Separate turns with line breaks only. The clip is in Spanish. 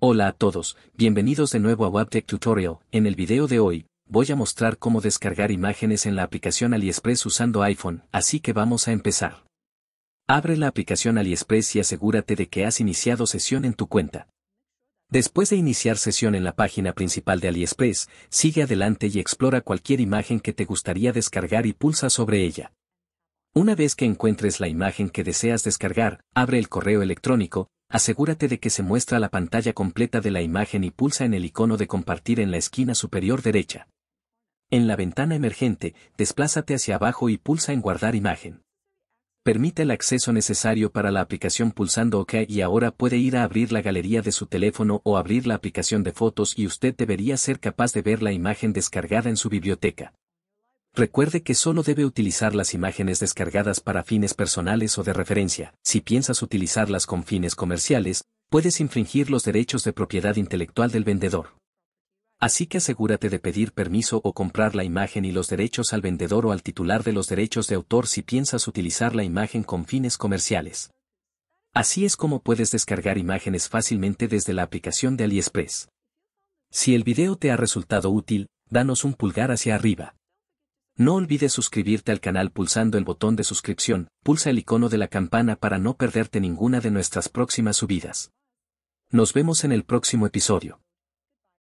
Hola a todos, bienvenidos de nuevo a WebTech Tutorial. En el video de hoy, voy a mostrar cómo descargar imágenes en la aplicación AliExpress usando iPhone, así que vamos a empezar. Abre la aplicación AliExpress y asegúrate de que has iniciado sesión en tu cuenta. Después de iniciar sesión en la página principal de AliExpress, sigue adelante y explora cualquier imagen que te gustaría descargar y pulsa sobre ella. Una vez que encuentres la imagen que deseas descargar, abre el correo electrónico, Asegúrate de que se muestra la pantalla completa de la imagen y pulsa en el icono de compartir en la esquina superior derecha. En la ventana emergente, desplázate hacia abajo y pulsa en guardar imagen. Permite el acceso necesario para la aplicación pulsando OK y ahora puede ir a abrir la galería de su teléfono o abrir la aplicación de fotos y usted debería ser capaz de ver la imagen descargada en su biblioteca. Recuerde que solo debe utilizar las imágenes descargadas para fines personales o de referencia. Si piensas utilizarlas con fines comerciales, puedes infringir los derechos de propiedad intelectual del vendedor. Así que asegúrate de pedir permiso o comprar la imagen y los derechos al vendedor o al titular de los derechos de autor si piensas utilizar la imagen con fines comerciales. Así es como puedes descargar imágenes fácilmente desde la aplicación de AliExpress. Si el video te ha resultado útil, danos un pulgar hacia arriba. No olvides suscribirte al canal pulsando el botón de suscripción, pulsa el icono de la campana para no perderte ninguna de nuestras próximas subidas. Nos vemos en el próximo episodio.